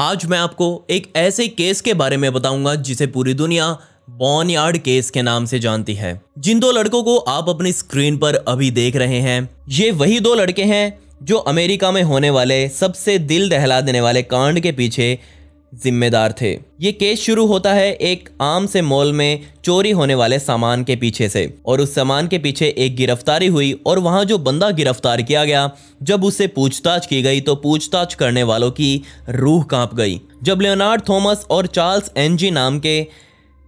आज मैं आपको एक ऐसे केस के बारे में बताऊंगा जिसे पूरी दुनिया बॉनयार्ड केस के नाम से जानती है जिन दो लड़कों को आप अपनी स्क्रीन पर अभी देख रहे हैं ये वही दो लड़के हैं जो अमेरिका में होने वाले सबसे दिल दहला देने वाले कांड के पीछे जिम्मेदार थे ये केस शुरू होता है एक आम से मॉल में चोरी होने वाले सामान के पीछे से और उस सामान के पीछे एक गिरफ्तारी हुई और वहां जो बंदा गिरफ्तार किया गया जब उससे पूछताछ की गई तो पूछताछ करने वालों की रूह कांप गई जब लियोनार्ड थॉमस और चार्ल्स एनजी नाम के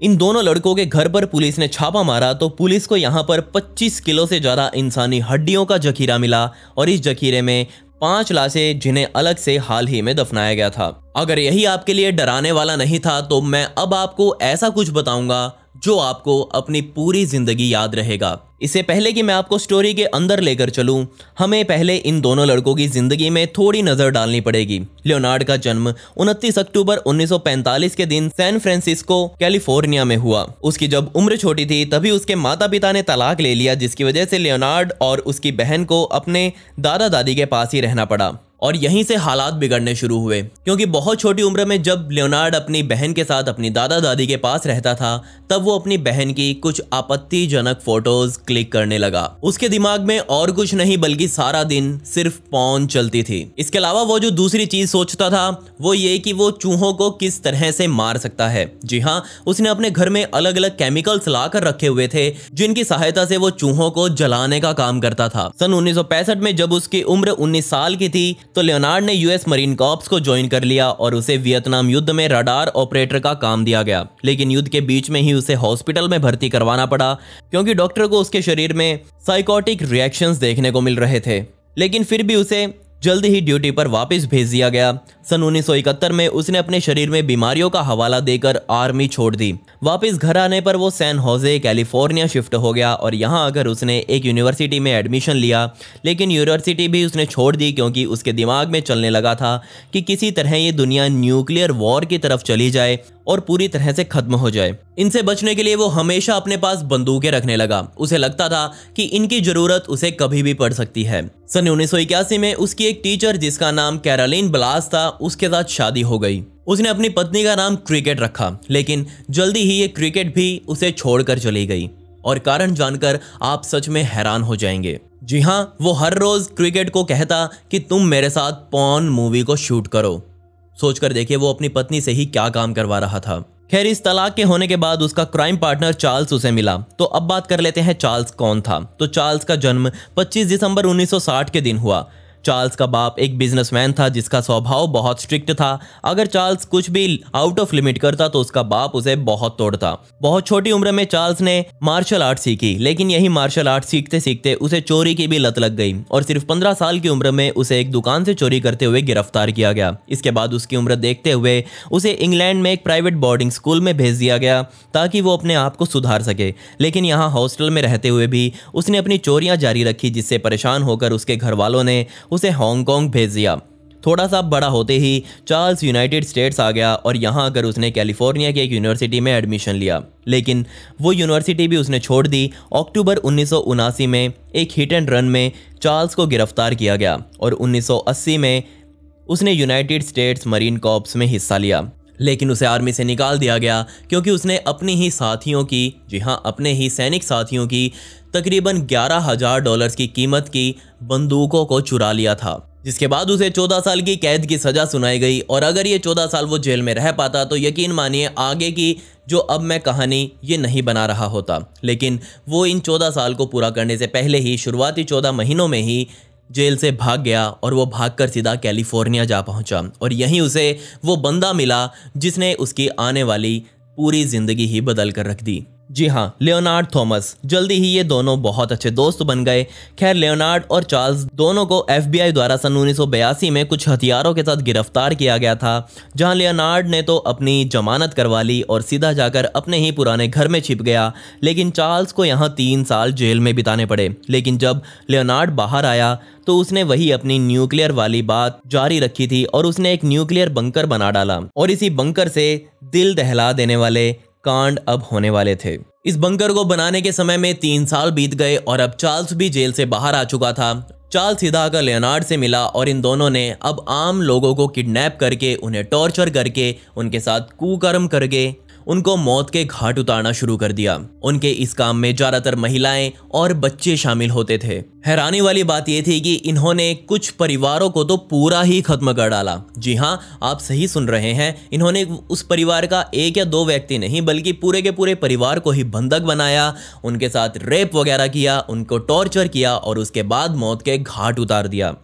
इन दोनों लड़कों के घर पर पुलिस ने छापा मारा तो पुलिस को यहाँ पर 25 किलो से ज़्यादा इंसानी हड्डियों का जखीरा मिला और इस जखीरे में पांच लाशें जिन्हें अलग से हाल ही में दफनाया गया था अगर यही आपके लिए डराने वाला नहीं था तो मैं अब आपको ऐसा कुछ बताऊंगा जो आपको अपनी पूरी ज़िंदगी याद रहेगा इससे पहले कि मैं आपको स्टोरी के अंदर लेकर चलूं, हमें पहले इन दोनों लड़कों की ज़िंदगी में थोड़ी नज़र डालनी पड़ेगी लियोनार्ड का जन्म 29 अक्टूबर 1945 के दिन सैन फ्रांसिस्को कैलिफोर्निया में हुआ उसकी जब उम्र छोटी थी तभी उसके माता पिता ने तलाक ले लिया जिसकी वजह से लियोनार्ड और उसकी बहन को अपने दादा दादी के पास ही रहना पड़ा और यहीं से हालात बिगड़ने शुरू हुए क्योंकि बहुत छोटी उम्र में जब लियोनार्ड अपनी बहन के साथ अपनी दादा दादी के पास रहता था तब वो अपनी बहन की कुछ आपत्तिजनक फोटोज क्लिक करने लगा उसके दिमाग में और कुछ नहीं बल्कि सारा दिन सिर्फ पौन चलती थी इसके अलावा वो जो दूसरी चीज सोचता था वो ये कि वो चूहों को किस तरह से मार सकता है जी हाँ उसने अपने घर में अलग अलग केमिकल्स ला कर रखे हुए थे जिनकी सहायता से वो चूहों को जलाने का काम करता था सन उन्नीस में जब उसकी उम्र उन्नीस साल की थी तो लियोनार्ड ने यूएस मरीन कॉर्प्स को ज्वाइन कर लिया और उसे वियतनाम युद्ध में रडार ऑपरेटर का काम दिया गया लेकिन युद्ध के बीच में ही उसे हॉस्पिटल में भर्ती करवाना पड़ा क्योंकि डॉक्टर को उसके शरीर में साइकोटिक रिएक्शन देखने को मिल रहे थे लेकिन फिर भी उसे जल्द ही ड्यूटी पर वापस भेज दिया गया सन उन्नीस में उसने अपने शरीर में बीमारियों का हवाला देकर आर्मी छोड़ दी वापस घर आने पर वो सैन होजे कैलिफोर्निया शिफ्ट हो गया और यहाँ आकर उसने एक यूनिवर्सिटी में एडमिशन लिया लेकिन यूनिवर्सिटी भी उसने छोड़ दी क्योंकि उसके दिमाग में चलने लगा था कि किसी तरह ये दुनिया न्यूक्लियर वॉर की तरफ चली जाए और पूरी तरह से खत्म हो जाए इनसे बचने के लिए वो हमेशा अपने पास बंदूकें रखने लगा उसे लगता था कि इनकी जरूरत उसे कभी भी पड़ सकती है सन उन्नीस में उसकी एक टीचर जिसका नाम कैरालीन ब्लास था उसके साथ शादी हो गई उसने अपनी पत्नी का नाम क्रिकेट रखा लेकिन जल्दी ही ये क्रिकेट भी उसे छोड़कर चली गई और कारण जानकर आप सच में हैरान हो जाएंगे जी हाँ वो हर रोज क्रिकेट को कहता कि तुम मेरे साथ पॉन मूवी को शूट करो सोचकर देखिए वो अपनी पत्नी से ही क्या काम करवा रहा था खैर इस तलाक के होने के बाद उसका क्राइम पार्टनर चार्ल्स उसे मिला तो अब बात कर लेते हैं चार्ल्स कौन था तो चार्ल्स का जन्म 25 दिसंबर 1960 के दिन हुआ चार्ल्स का बाप एक बिजनेसमैन था जिसका स्वभाव बहुत स्ट्रिक्ट था अगर चार्ल्स कुछ भी आउट ऑफ लिमिट करता तो उसका बाप उसे बहुत तोड़ता बहुत छोटी उम्र में चार्ल्स ने मार्शल आर्ट सीखी लेकिन यही मार्शल आर्ट सीखते सीखते उसे चोरी की भी लत लग गई और सिर्फ पंद्रह साल की उम्र में उसे एक दुकान से चोरी करते हुए गिरफ्तार किया गया इसके बाद उसकी उम्र देखते हुए उसे इंग्लैंड में एक प्राइवेट बोर्डिंग स्कूल में भेज दिया गया ताकि वो अपने आप को सुधार सके लेकिन यहाँ हॉस्टल में रहते हुए भी उसने अपनी चोरियाँ जारी रखी जिससे परेशान होकर उसके घर वालों ने उसे हांगकॉन्ग भेज दिया थोड़ा सा बड़ा होते ही चार्ल्स यूनाइटेड स्टेट्स आ गया और यहाँ आकर उसने कैलिफोर्निया की एक यूनिवर्सिटी में एडमिशन लिया लेकिन वो यूनिवर्सिटी भी उसने छोड़ दी अक्टूबर उन्नीस में एक हिट एंड रन में चार्ल्स को गिरफ्तार किया गया और 1980 में उसने यूनाइटेड स्टेट्स मरीन कॉप्स में हिस्सा लिया लेकिन उसे आर्मी से निकाल दिया गया क्योंकि उसने अपने ही साथियों की जी हाँ अपने ही सैनिक साथियों की तकरीबन ग्यारह हज़ार डॉलर्स की कीमत की बंदूकों को चुरा लिया था जिसके बाद उसे 14 साल की कैद की सज़ा सुनाई गई और अगर ये 14 साल वो जेल में रह पाता तो यकीन मानिए आगे की जो अब मैं कहानी ये नहीं बना रहा होता लेकिन वो इन 14 साल को पूरा करने से पहले ही शुरुआती 14 महीनों में ही जेल से भाग गया और वो भागकर सीधा कैलिफोर्निया जा पहुंचा और यहीं उसे वो बंदा मिला जिसने उसकी आने वाली पूरी ज़िंदगी ही बदल कर रख दी जी हाँ लियोनार्ड थॉमस जल्दी ही ये दोनों बहुत अच्छे दोस्त बन गए खैर लियोनार्ड और चार्ल्स दोनों को एफबीआई द्वारा सन उन्नीस में कुछ हथियारों के साथ गिरफ्तार किया गया था जहाँ लियोनार्ड ने तो अपनी जमानत करवा ली और सीधा जाकर अपने ही पुराने घर में छिप गया लेकिन चार्ल्स को यहाँ तीन साल जेल में बिताने पड़े लेकिन जब लियोनार्ड बाहर आया तो उसने वही अपनी न्यूक्लियर वाली बात जारी रखी थी और उसने एक न्यूक्लियर बंकर बना डाला और इसी बंकर से दिल दहला देने वाले कांड अब होने वाले थे इस बंकर को बनाने के समय में तीन साल बीत गए और अब चार्ल्स भी जेल से बाहर आ चुका था चार्ल्स सीधा आकर लियोनार्ड से मिला और इन दोनों ने अब आम लोगों को किडनैप करके उन्हें टॉर्चर करके उनके साथ कुकर्म करके उनको मौत के घाट उतारना शुरू कर दिया उनके इस काम में ज्यादातर महिलाएं और बच्चे शामिल होते थे हैरानी वाली बात यह थी कि इन्होंने कुछ परिवारों को तो पूरा ही खत्म कर डाला जी हाँ आप सही सुन रहे हैं इन्होंने उस परिवार का एक या दो व्यक्ति नहीं बल्कि पूरे के पूरे परिवार को ही बंधक बनाया उनके साथ रेप वगैरह किया उनको टॉर्चर किया और उसके बाद मौत के घाट उतार दिया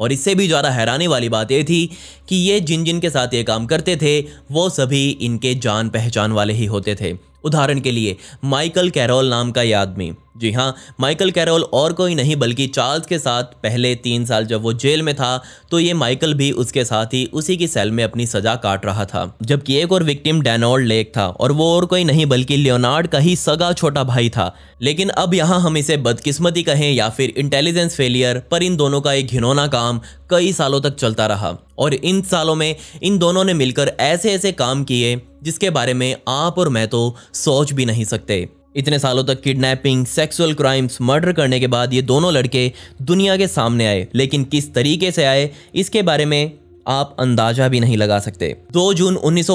और इससे भी ज़्यादा हैरानी वाली बात यह थी कि ये जिन जिन के साथ ये काम करते थे वो सभी इनके जान पहचान वाले ही होते थे उदाहरण के लिए माइकल कैरोल नाम का यह आदमी जी हाँ माइकल कैरोल और कोई नहीं बल्कि चार्ल्स के साथ पहले तीन साल जब वो जेल में था तो ये माइकल भी उसके साथ ही उसी की सेल में अपनी सजा काट रहा था जबकि एक और विक्टिम डेनोल्ड लेक था और वो और कोई नहीं बल्कि लियोनार्ड का ही सगा छोटा भाई था लेकिन अब यहाँ हम इसे बदकिस्मती कहें या फिर इंटेलिजेंस फेलियर पर इन दोनों का एक घिनौना काम कई सालों तक चलता रहा और इन सालों में इन दोनों ने मिलकर ऐसे ऐसे काम किए जिसके बारे में आप और मैं तो सोच भी नहीं सकते इतने सालों तक किडनैपिंग सेक्सुअल क्राइम्स मर्डर करने के बाद ये दोनों लड़के दुनिया के सामने आए लेकिन किस तरीके से आए इसके बारे में आप अंदाजा भी नहीं लगा सकते 2 जून उन्नीस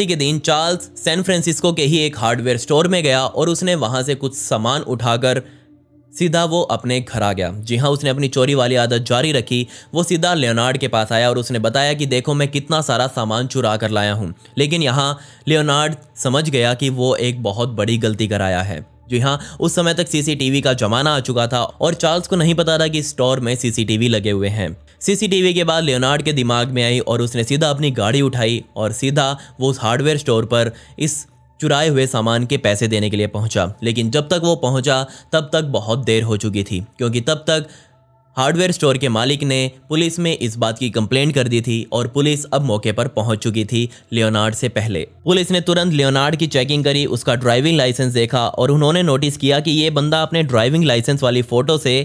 के दिन चार्ल्स सैन फ्रांसिस्को के ही एक हार्डवेयर स्टोर में गया और उसने वहां से कुछ सामान उठाकर सीधा वो अपने घर आ गया जी हाँ उसने अपनी चोरी वाली आदत जारी रखी वो सीधा लियोनार्ड के पास आया और उसने बताया कि देखो मैं कितना सारा सामान चुरा कर लाया हूँ लेकिन यहाँ लियोनार्ड समझ गया कि वो एक बहुत बड़ी गलती कराया है जी हाँ उस समय तक सीसीटीवी का जमाना आ चुका था और चार्ल्स को नहीं पता था कि स्टोर में सीसीटीवी लगे हुए हैं सीसीटीवी के बाद लियोनार्ड के दिमाग में आई और उसने सीधा अपनी गाड़ी उठाई और सीधा वो उस हार्डवेयर स्टोर पर इस चुराए हुए सामान के पैसे देने के लिए पहुंचा लेकिन जब तक वो पहुंचा तब तक बहुत देर हो चुकी थी क्योंकि तब तक हार्डवेयर स्टोर के मालिक ने पुलिस में इस बात की कंप्लेंट कर दी थी और पुलिस अब मौके पर पहुंच चुकी थी लियोनार्ड से पहले पुलिस ने तुरंत लियोनार्ड की चेकिंग करी उसका ड्राइविंग लाइसेंस देखा और उन्होंने नोटिस किया कि ये बंदा अपने ड्राइविंग लाइसेंस वाली फोटो से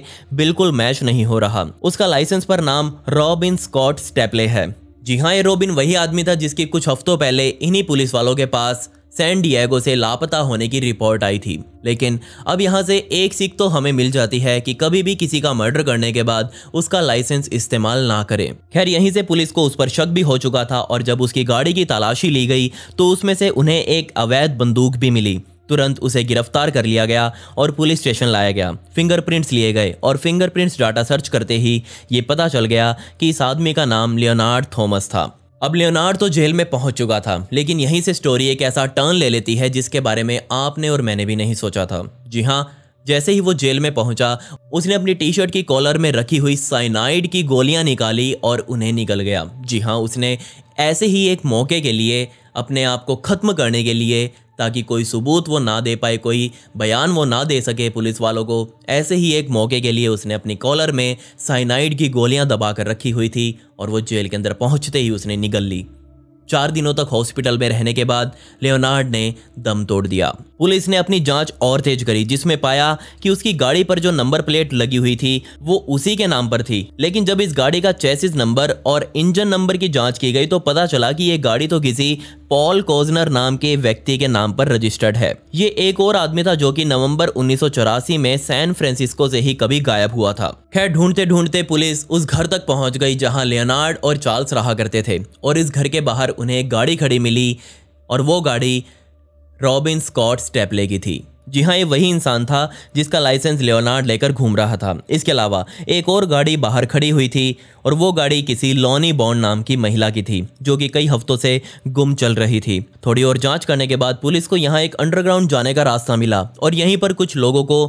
बिल्कुल मैच नहीं हो रहा उसका लाइसेंस पर नाम रॉबिन स्कॉट स्टेपले है जी हाँ ये रॉबिन वही आदमी था जिसके कुछ हफ्तों पहले इन्हीं पुलिस वालों के पास सैन डिएगो से लापता होने की रिपोर्ट आई थी लेकिन अब यहाँ से एक सीख तो हमें मिल जाती है कि कभी भी किसी का मर्डर करने के बाद उसका लाइसेंस इस्तेमाल ना करें खैर यहीं से पुलिस को उस पर शक भी हो चुका था और जब उसकी गाड़ी की तलाशी ली गई तो उसमें से उन्हें एक अवैध बंदूक भी मिली तुरंत उसे गिरफ्तार कर लिया गया और पुलिस स्टेशन लाया गया फिंगरप्रिंट्स लिए गए और फिंगरप्रिंट्स डाटा सर्च करते ही ये पता चल गया कि इस आदमी का नाम लियोनार्ड थॉमस था अब लियोनार्ड तो जेल में पहुंच चुका था लेकिन यहीं से स्टोरी एक ऐसा टर्न ले लेती है जिसके बारे में आपने और मैंने भी नहीं सोचा था जी हाँ जैसे ही वो जेल में पहुंचा उसने अपनी टी शर्ट की कॉलर में रखी हुई साइनाइड की गोलियां निकाली और उन्हें निकल गया जी हाँ उसने ऐसे ही एक मौके के लिए अपने आप को ख़त्म करने के लिए ताकि कोई सबूत वो ना दे पाए कोई बयान वो ना दे सके पुलिस वालों को ऐसे ही एक मौके के लिए उसने अपनी कॉलर में साइनाइड की गोलियां दबा कर रखी हुई थी और वो जेल के अंदर पहुंचते ही उसने निगल ली चार दिनों तक हॉस्पिटल में रहने के बाद लियोनार्ड ने दम तोड़ दिया पुलिस ने अपनी जांच और तेज करी जिसमें पाया कि उसकी गाड़ी पर जो नंबर प्लेट लगी हुई थी वो उसी के नाम पर थी लेकिन जब इस गाड़ी का चेसिस नंबर और इंजन नंबर की जांच की गई तो पता चला कि ये गाड़ी तो किसी पॉल कोजनर नाम के व्यक्ति के नाम पर रजिस्टर्ड है ये एक और आदमी था जो कि नवंबर उन्नीस में सैन फ्रांसिस्को से ही कभी गायब हुआ था खैर ढूंढते ढूंढते पुलिस उस घर तक पहुंच गई जहां लियोनार्ड और चार्ल्स रहा करते थे और इस घर के बाहर उन्हें एक गाड़ी खड़ी मिली और वो गाड़ी रॉबिन स्कॉट स्टेपले की थी जी हाँ ये वही इंसान था जिसका लाइसेंस लियोनार्ड लेकर घूम रहा था इसके अलावा एक और गाड़ी बाहर खड़ी हुई थी और वो गाड़ी किसी लॉनी बॉन्ड नाम की महिला की थी जो कि कई हफ्तों से गुम चल रही थी थोड़ी और जांच करने के बाद पुलिस को यहाँ एक अंडरग्राउंड जाने का रास्ता मिला और यहीं पर कुछ लोगों को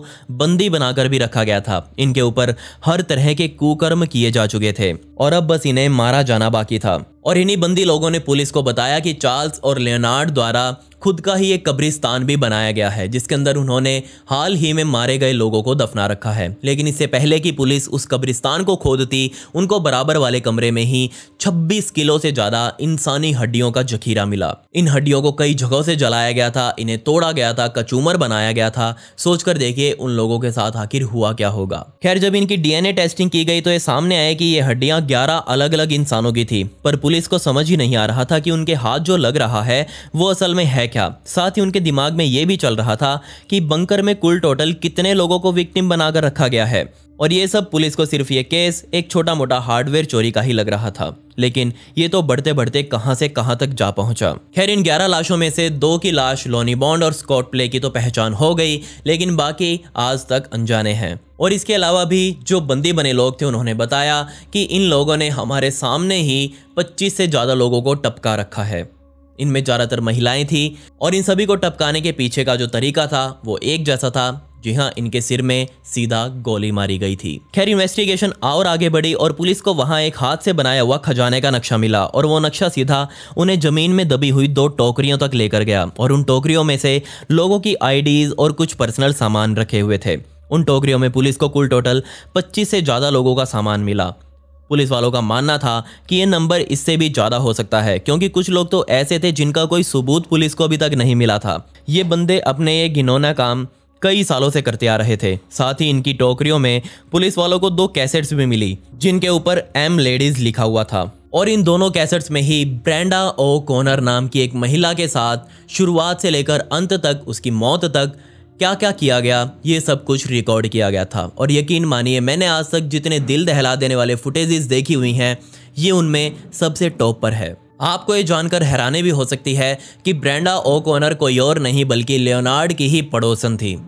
बंदी बनाकर भी रखा गया था इनके ऊपर हर तरह के कुकर्म किए जा चुके थे और अब बस इन्हें मारा जाना बाकी था और इन्हीं बंदी लोगों ने पुलिस को बताया कि चार्ल्स और लियोनार्ड द्वारा खुद का ही एक कब्रिस्तान भी बनाया गया है जिसके अंदर उन्होंने हाल ही में मारे गए लोगों को दफना रखा है लेकिन इससे पहले कि पुलिस उस कब्रिस्तान को खोदती उनको बराबर वाले कमरे में ही 26 किलो से ज़्यादा इंसानी हड्डियों का जखीरा मिला इन हड्डियों को कई जगहों से जलाया गया था इन्हें तोड़ा गया था कचूमर बनाया गया था सोचकर देखिए उन लोगों के साथ आखिर हुआ क्या होगा खैर जब इनकी डीएनए टेस्टिंग की गई तो ये सामने आए कि ये हड्डियां ग्यारह अलग अलग इंसानों की थी पर पुलिस को समझ ही नहीं आ रहा था कि उनके हाथ जो लग रहा है वो असल में है क्या साथ ही उनके दिमाग में ये भी चल रहा था कि बंकर में कुल टोटल कितने लोगों को विक्टिम बनाकर रखा गया है और ये सब पुलिस को सिर्फ ये केस एक छोटा मोटा हार्डवेयर चोरी का ही लग रहा था लेकिन ये तो बढ़ते बढ़ते कहां से कहां तक जा पहुंचा खैर इन 11 लाशों में से दो की लाश लोनी बॉन्ड और स्कॉट प्ले की तो पहचान हो गई लेकिन बाकी आज तक अनजाने हैं और इसके अलावा भी जो बंदी बने लोग थे उन्होंने बताया कि इन लोगों ने हमारे सामने ही 25 से ज़्यादा लोगों को टपका रखा है इनमें ज़्यादातर महिलाएं थी और इन सभी को टपकाने के पीछे का जो तरीका था वो एक जैसा था जी हाँ इनके सिर में सीधा गोली मारी गई थी खैर इन्वेस्टिगेशन और आगे बढ़ी और पुलिस को वहां एक हाथ से बनाया हुआ खजाने का नक्शा मिला और वो नक्शा सीधा उन्हें जमीन में दबी हुई दो टोकरियों तक लेकर गया और उन टोकरियों में से लोगों की आईडीज और कुछ पर्सनल सामान रखे हुए थे उन टोकरियों में पुलिस को कुल टोटल पच्चीस से ज़्यादा लोगों का सामान मिला पुलिस वालों का मानना था कि ये नंबर इससे भी ज़्यादा हो सकता है क्योंकि कुछ लोग तो ऐसे थे जिनका कोई सबूत पुलिस को अभी तक नहीं मिला था ये बंदे अपने ये घिनौना काम कई सालों से करते आ रहे थे साथ ही इनकी टोकरियों में पुलिस वालों को दो कैसेट्स भी मिली जिनके ऊपर एम लेडीज लिखा हुआ था और इन दोनों कैसेट्स में ही ब्रेंडा ओ कोनर नाम की एक महिला के साथ शुरुआत से लेकर अंत तक उसकी मौत तक क्या क्या किया गया ये सब कुछ रिकॉर्ड किया गया था और यकीन मानिए मैंने आज तक जितने दिल दहला देने वाले फुटेजेस देखी हुई हैं ये उनमें सबसे टॉप पर है आपको ये जानकर हैरानी भी हो सकती है कि ब्रेंडा ओकोनर कोई और नहीं बल्कि लियोनार्ड की ही पड़ोसन थी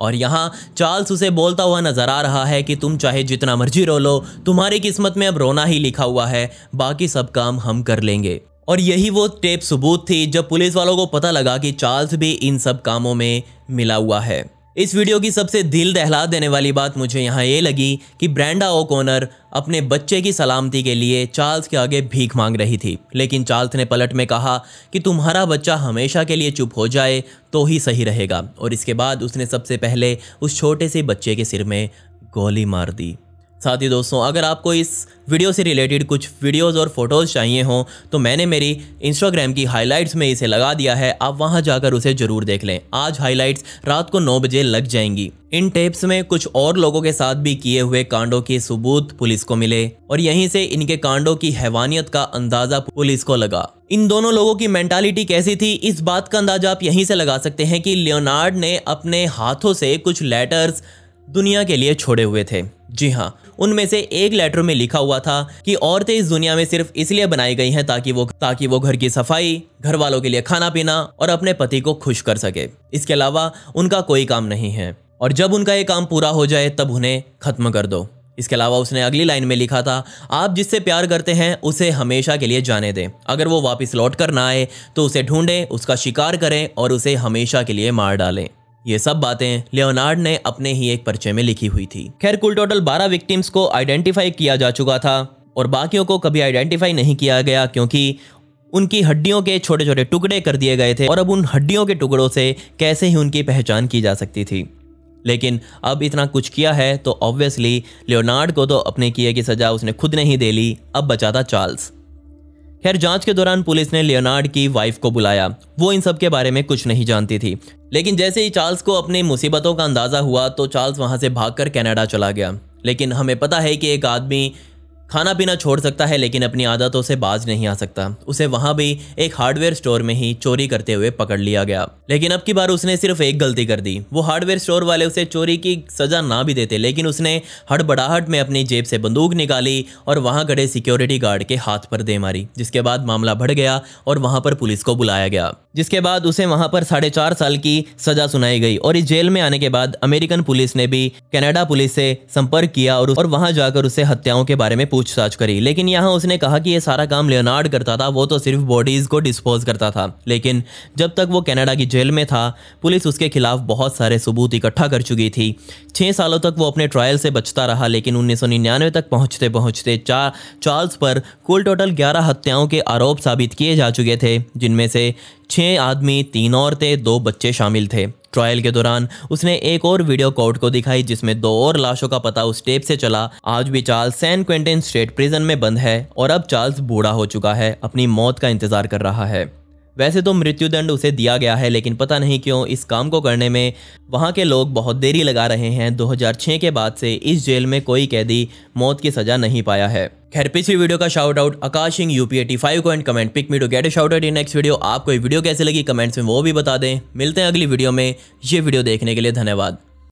और यहाँ चार्ल्स उसे बोलता हुआ नजर आ रहा है कि तुम चाहे जितना मर्जी रो लो तुम्हारी किस्मत में अब रोना ही लिखा हुआ है बाकी सब काम हम कर लेंगे और यही वो टेप सबूत थी जब पुलिस वालों को पता लगा कि चार्ल्स भी इन सब कामों में मिला हुआ है इस वीडियो की सबसे दिल दहला देने वाली बात मुझे यहाँ ये लगी कि ब्रांडा ओ कोनर अपने बच्चे की सलामती के लिए चार्ल्स के आगे भीख मांग रही थी लेकिन चार्ल्स ने पलट में कहा कि तुम्हारा बच्चा हमेशा के लिए चुप हो जाए तो ही सही रहेगा और इसके बाद उसने सबसे पहले उस छोटे से बच्चे के सिर में गोली मार दी साथ ही दोस्तों अगर आपको इस वीडियो से रिलेटेड कुछ वीडियोस और फोटोज़ चाहिए हों तो मैंने मेरी इंस्टाग्राम की हाइलाइट्स में इसे लगा दिया है आप वहां जाकर उसे ज़रूर देख लें आज हाइलाइट्स रात को 9 बजे लग जाएंगी इन टेप्स में कुछ और लोगों के साथ भी किए हुए कांडों के सबूत पुलिस को मिले और यहीं से इनके कांडों की हैवानियत का अंदाजा पुलिस को लगा इन दोनों लोगों की मेंटालिटी कैसी थी इस बात का अंदाजा आप यहीं से लगा सकते हैं कि लियोनार्ड ने अपने हाथों से कुछ लेटर्स दुनिया के लिए छोड़े हुए थे जी हाँ उनमें से एक लेटर में लिखा हुआ था कि औरतें इस दुनिया में सिर्फ इसलिए बनाई गई हैं ताकि वो ताकि वो घर की सफाई घर वालों के लिए खाना पीना और अपने पति को खुश कर सके इसके अलावा उनका कोई काम नहीं है और जब उनका ये काम पूरा हो जाए तब उन्हें खत्म कर दो इसके अलावा उसने अगली लाइन में लिखा था आप जिससे प्यार करते हैं उसे हमेशा के लिए जाने दें अगर वो वापस लौट कर ना आए तो उसे ढूंढें उसका शिकार करें और उसे हमेशा के लिए मार डालें ये सब बातें लियोनार्ड ने अपने ही एक पर्चे में लिखी हुई थी खैर कुल टोटल 12 विक्टिम्स को आइडेंटिफाई किया जा चुका था और बाकियों को कभी आइडेंटिफाई नहीं किया गया क्योंकि उनकी हड्डियों के छोटे छोटे टुकड़े कर दिए गए थे और अब उन हड्डियों के टुकड़ों से कैसे ही उनकी पहचान की जा सकती थी लेकिन अब इतना कुछ किया है तो ऑब्वियसली लियोनार्ड को तो अपने किए की सज़ा उसने खुद नहीं दे ली अब बचा था चार्ल्स खैर जांच के दौरान पुलिस ने लियोनार्ड की वाइफ को बुलाया वो इन सब के बारे में कुछ नहीं जानती थी लेकिन जैसे ही चार्ल्स को अपनी मुसीबतों का अंदाजा हुआ तो चार्ल्स वहां से भागकर कनाडा चला गया लेकिन हमें पता है कि एक आदमी खाना पीना छोड़ सकता है लेकिन अपनी आदतों से बाज नहीं आ सकता उसे वहां भी एक हार्डवेयर स्टोर में ही चोरी करते हुए पकड़ लिया गया लेकिन अब की बार उसने सिर्फ एक गलती कर दी वो हार्डवेयर स्टोर वाले उसे चोरी की सजा ना भी देते लेकिन उसने हड़बड़ाहट में अपनी जेब से बंदूक निकाली और वहां खड़े सिक्योरिटी गार्ड के हाथ पर दे मारी जिसके बाद मामला बढ़ गया और वहां पर पुलिस को बुलाया गया जिसके बाद उसे वहां पर साढ़े चार साल की सजा सुनाई गई और इस जेल में आने के बाद अमेरिकन पुलिस ने भी कनाडा पुलिस से संपर्क किया और वहां जाकर उसे हत्याओं के बारे में पूछताछ करी लेकिन यहाँ उसने कहा कि ये सारा काम लियोनार्ड करता था वो तो सिर्फ बॉडीज़ को डिस्पोज करता था लेकिन जब तक वो कनाडा की जेल में था पुलिस उसके खिलाफ बहुत सारे सबूत इकट्ठा कर चुकी थी छः सालों तक वो अपने ट्रायल से बचता रहा लेकिन उन्नीस तक पहुँचते पहुँचते चा, चार्ल्स पर कुल टोटल ग्यारह हत्याओं के आरोप साबित किए जा चुके थे जिनमें से छः आदमी तीन औरतें दो बच्चे शामिल थे ट्रायल के दौरान उसने एक और वीडियो कोर्ट को दिखाई जिसमें दो और लाशों का पता उस टेप से चला आज भी Charles San Quentin State Prison में बंद है और अब चार्ल्स बूढ़ा हो चुका है अपनी मौत का इंतजार कर रहा है वैसे तो मृत्युदंड उसे दिया गया है लेकिन पता नहीं क्यों इस काम को करने में वहाँ के लोग बहुत देरी लगा रहे हैं 2006 के बाद से इस जेल में कोई कैदी मौत की सजा नहीं पाया है खैर पिछली वीडियो का shout out Akash Singh UP eighty five को and comment pick me to get shout out in next video आपको वीडियो कैसे लगी कमेंट्स में वो भी बता दें मिलते हैं अगली वीडियो में ये वीडियो देखने के लिए धन्यवाद